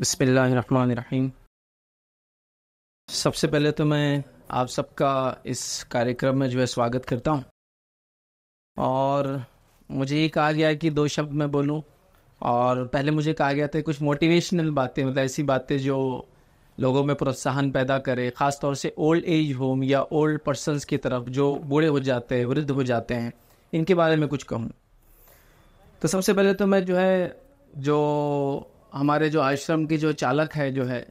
बसमीम सबसे पहले तो मैं आप सबका इस कार्यक्रम में जो है स्वागत करता हूँ और मुझे ये कहा गया कि दो शब्द मैं बोलूँ और पहले मुझे कहा गया था कुछ मोटिवेशनल बातें मतलब ऐसी बातें जो लोगों में प्रोत्साहन पैदा करे ख़ास तौर से ओल्ड एज होम या ओल्ड पर्सनस की तरफ जो बूढ़े हो जाते हैं वृद्ध हो जाते हैं इनके बारे में कुछ कहूँ तो सबसे पहले तो मैं जो है जो हमारे जो आश्रम की जो चालक है जो है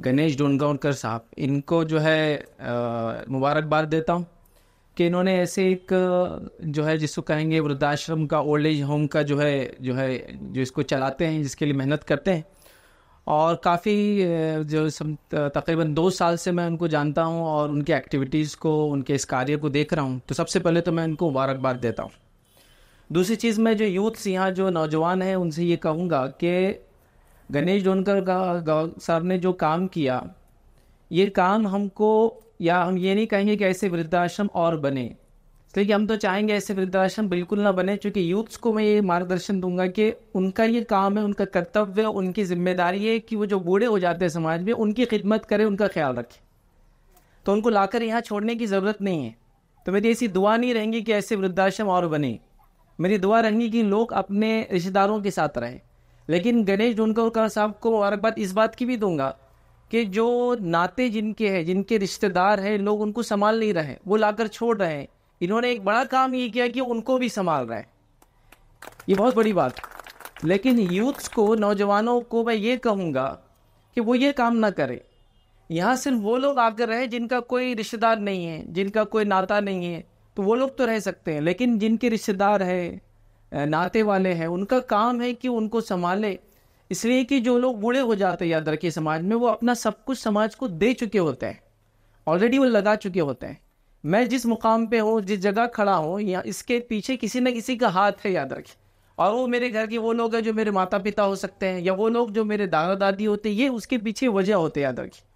गणेश डोनगांवकर साहब इनको जो है मुबारकबाद देता हूँ कि इन्होंने ऐसे एक जो है जिसको कहेंगे वृद्धाश्रम का ओल्ड एज होम का जो है जो है जो इसको चलाते हैं जिसके लिए मेहनत करते हैं और काफ़ी जो तकरीबन दो साल से मैं उनको जानता हूँ और उनके एक्टिविटीज़ को उनके इस कार्य को देख रहा हूँ तो सबसे पहले तो मैं उनको मुबारकबाद देता हूँ दूसरी चीज़ मैं जो यूथ्स यहाँ जो नौजवान हैं उनसे ये कहूँगा कि गणेश डोनकर का सर ने जो काम किया ये काम हमको या हम ये नहीं कहेंगे कि ऐसे वृद्धाश्रम और बने इसलिए हम तो चाहेंगे ऐसे वृद्धाश्रम बिल्कुल ना बने क्योंकि यूथ्स को मैं ये मार्गदर्शन दूंगा कि उनका ये काम है उनका कर्तव्य उनकी जिम्मेदारी है कि वो जो बूढ़े हो जाते हैं समाज में उनकी खिदमत करें उनका ख्याल रखें तो उनको लाकर यहाँ छोड़ने की ज़रूरत नहीं है तो मेरी ऐसी दुआ नहीं रहेंगी कि ऐसे वृद्धाश्रम और बने मेरी दुआ रहेंगी कि लोग अपने रिश्तेदारों के साथ रहें लेकिन गणेश ढूंढकर साहब को मुबारकबाद इस बात की भी दूंगा कि जो नाते जिनके हैं जिनके रिश्तेदार हैं लोग उनको संभाल नहीं रहे वो लाकर छोड़ रहे हैं इन्होंने एक बड़ा काम ये किया कि उनको भी संभाल रहे हैं ये बहुत बड़ी बात लेकिन यूथ्स को नौजवानों को मैं ये कहूँगा कि वो ये काम ना करें यहाँ सिर्फ वो लोग आकर रहे जिनका कोई रिश्तेदार नहीं है जिनका कोई नाता नहीं है तो वो लोग तो रह सकते हैं लेकिन जिनके रिश्तेदार हैं नाते वाले हैं उनका काम है कि उनको संभाले इसलिए कि जो लोग बूढ़े हो जाते हैं याद रखिए समाज में वो अपना सब कुछ समाज को दे चुके होते हैं ऑलरेडी वो लगा चुके होते हैं मैं जिस मुकाम पे हूँ जिस जगह खड़ा हूँ या इसके पीछे किसी न किसी का हाथ है याद रखिए और वो मेरे घर के वो लोग हैं जो मेरे माता पिता हो सकते हैं या वो लोग जो मेरे दादा दादी होते हैं ये उसके पीछे वजह होते याद रखिए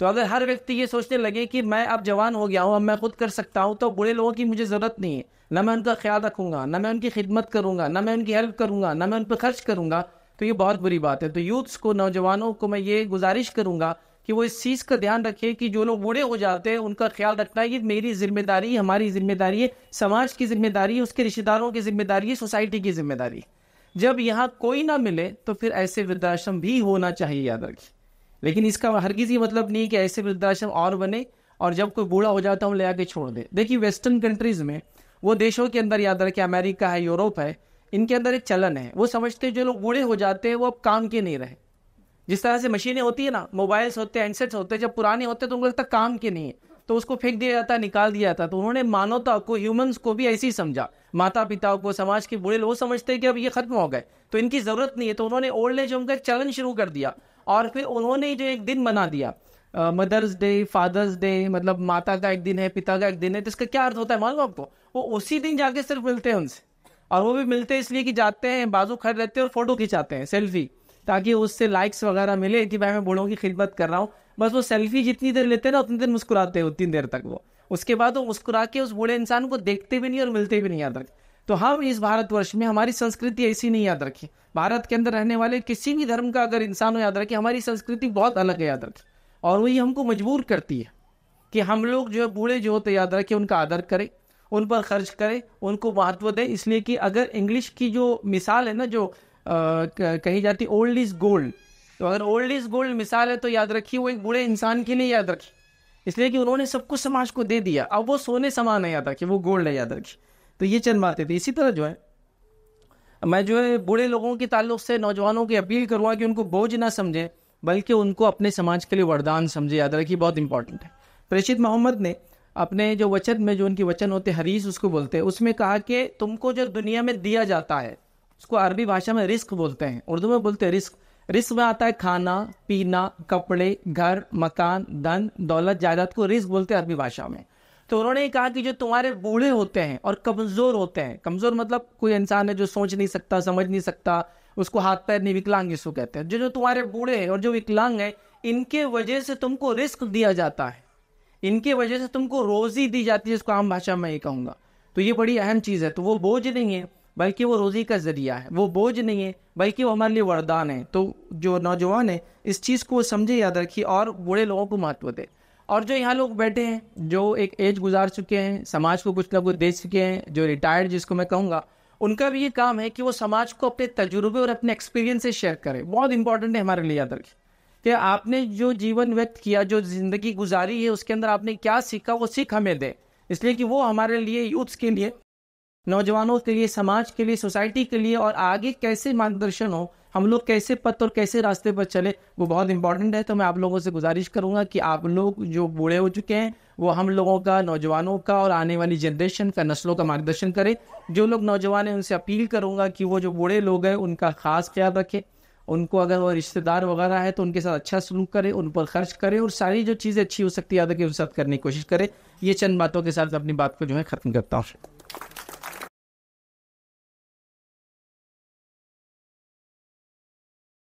तो अगर हर व्यक्ति ये सोचने लगे कि मैं अब जवान हो गया हूँ अब मैं खुद कर सकता हूँ तो बुढ़े लोगों की मुझे ज़रूरत नहीं है ना मैं उनका ख्याल रखूंगा ना मैं उनकी खिदमत करूंगा ना मैं उनकी हेल्प करूंगा ना मैं उन पर खर्च करूंगा तो ये बहुत बुरी बात है तो यूथ्स को नौजवानों को मैं ये गुजारिश करूंगा कि वो इस चीज़ का ध्यान रखें कि जो लोग बूढ़े हो जाते हैं उनका ख्याल रखना है ये मेरी जिम्मेदारी हमारी जिम्मेदारी है समाज की जिम्मेदारी है उसके रिश्तेदारों की जिम्मेदारी है सोसाइटी की जिम्मेदारी जब यहाँ कोई ना मिले तो फिर ऐसे वृद्धाश्रम भी होना चाहिए याद रखिए लेकिन इसका हर किसी मतलब नहीं कि ऐसे वृद्धाश्रम और बने और जब कोई बूढ़ा हो जाता है ले आके छोड़ दे देखिए वेस्टर्न कंट्रीज़ में वो देशों के अंदर याद रखें अमेरिका है यूरोप है इनके अंदर एक चलन है वो समझते हैं जो लोग बूढ़े हो जाते हैं वो अब काम के नहीं रहे जिस तरह से मशीनें होती है ना मोबाइल्स होते हैं हैंडसेट्स होते हैं जब पुराने होते हैं तो उनको लगता काम के नहीं है तो उसको फेंक दिया जाता है निकाल दिया जाता है तो उन्होंने मानवता को ह्यूमंस को भी ऐसे ही समझा माता पिता को समाज के बूढ़े लोग समझते हैं कि अब ये खत्म हो गए तो इनकी जरूरत नहीं है तो उन्होंने ओल्ड एज होम का एक चलन शुरू कर दिया और फिर उन्होंने जो एक दिन मना दिया मदर्स डे फादर्स डे मतलब माता का एक दिन है पिता का एक दिन है तो इसका क्या अर्थ होता है मालूम आपको वो उसी दिन जाके सिर्फ मिलते हैं उनसे और वो भी मिलते हैं इसलिए कि जाते हैं बाजू खड़े रहते हैं और फोटो खिंचाते हैं सेल्फी ताकि उससे लाइक्स वगैरह मिले कि भाई मैं बूढ़ों की खिदमत कर रहा हूँ बस वो सेल्फी जितनी देर लेते हैं ना उतनी देर मुस्कुराते हैं उतनी देर तक वो उसके बाद वो मुस्कुरा के उस बूढ़े इंसान को देखते भी नहीं और मिलते भी नहीं आता तो हम हाँ, इस भारतवर्ष में हमारी संस्कृति ऐसी नहीं याद रखी भारत के अंदर रहने वाले किसी भी धर्म का अगर इंसान हो याद रखे हमारी संस्कृति बहुत अलग है याद रखे और वही हमको मजबूर करती है कि हम लोग जो है बूढ़े जो होते याद रखें उनका आदर करें उन पर खर्च करें उनको महत्व दें इसलिए कि अगर इंग्लिश की जो मिसाल है ना जो कही जाती ओल्ड इज़ गोल्ड तो अगर ओल्ड इज़ गोल्ड मिसाल है तो याद रखिए वो एक बूढ़े इंसान के लिए याद रखी इसलिए कि उन्होंने सब कुछ समाज को दे दिया अब वो सोने समान है याद रखिए वो गोल्ड है याद रखिए तो ये चंद बातें थी इसी तरह जो है मैं जो है बूढ़े लोगों के ताल्लुक से नौजवानों की अपील करूँगा कि उनको बोझ ना समझें बल्कि उनको अपने समाज के लिए वरदान समझे याद रखिए बहुत इंपॉर्टेंट है प्रेषित मोहम्मद ने अपने जो वचन में जो उनके वचन होते हरीस उसको बोलते हैं उसमें कहा कि तुमको जो दुनिया में दिया जाता है उसको अरबी भाषा में रिस्क बोलते हैं उर्दू में बोलते हैं रिस्क रिस्क में आता है खाना पीना कपड़े घर मकान धन दौलत जायदाद को रिस्क बोलते हैं अरबी भाषा में तो उन्होंने कहा कि जो तुम्हारे बूढ़े होते हैं और कमज़ोर होते हैं कमज़ोर मतलब कोई इंसान है जो सोच नहीं सकता समझ नहीं सकता उसको हाथ पैर नहीं विकलांग जिसको कहते हैं जो जो तुम्हारे बूढ़े हैं और जो विकलांग हैं इनके वजह से तुमको रिस्क दिया जाता है इनके वजह से तुमको रोज़ी दी जाती है जिसको आम भाषा में ये कहूँगा तो ये बड़ी अहम चीज़ है तो वो बोझ नहीं है बल्कि वो रोज़ी का ज़रिया है वो बोझ नहीं है बल्कि वो हमारे लिए वरदान है तो जो नौजवान है इस चीज़ को समझे याद रखिए और बूढ़े लोगों को महत्व दे और जो यहाँ लोग बैठे हैं जो एक एज गुजार चुके हैं समाज को कुछ ना कुछ दे चुके हैं जो रिटायर्ड जिसको मैं कहूँगा उनका भी ये काम है कि वो समाज को अपने तजुर्बे और अपने एक्सपीरियंस से शेयर करें बहुत इंपॉर्टेंट है हमारे लिए याद रखें कि आपने जो जीवन व्यक्त किया जो ज़िंदगी गुजारी है उसके अंदर आपने क्या सीखा वो सीख हमें दें इसलिए कि वो हमारे लिए यूथ्स के लिए नौजवानों के लिए समाज के लिए सोसाइटी के लिए और आगे कैसे मार्गदर्शन हो हम लोग कैसे पथ और कैसे रास्ते पर चले वो बहुत इंपॉर्टेंट है तो मैं आप लोगों से गुजारिश करूंगा कि आप लोग जो बूढ़े हो चुके हैं वो हम लोगों का नौजवानों का और आने वाली जनरेशन का नस्लों का मार्गदर्शन करें जो लोग नौजवान हैं उनसे अपील करूंगा कि वो जो बूढ़े लोग हैं उनका खास ख्याल रखें उनको अगर वो रिश्तेदार वगैरह है तो उनके साथ अच्छा सलूक करें उन पर खर्च करें और सारी जो चीज़ें अच्छी हो सकती है आदत के साथ करने की कोशिश करें ये चंद बातों के साथ अपनी बात को जो है ख़त्म करता हूँ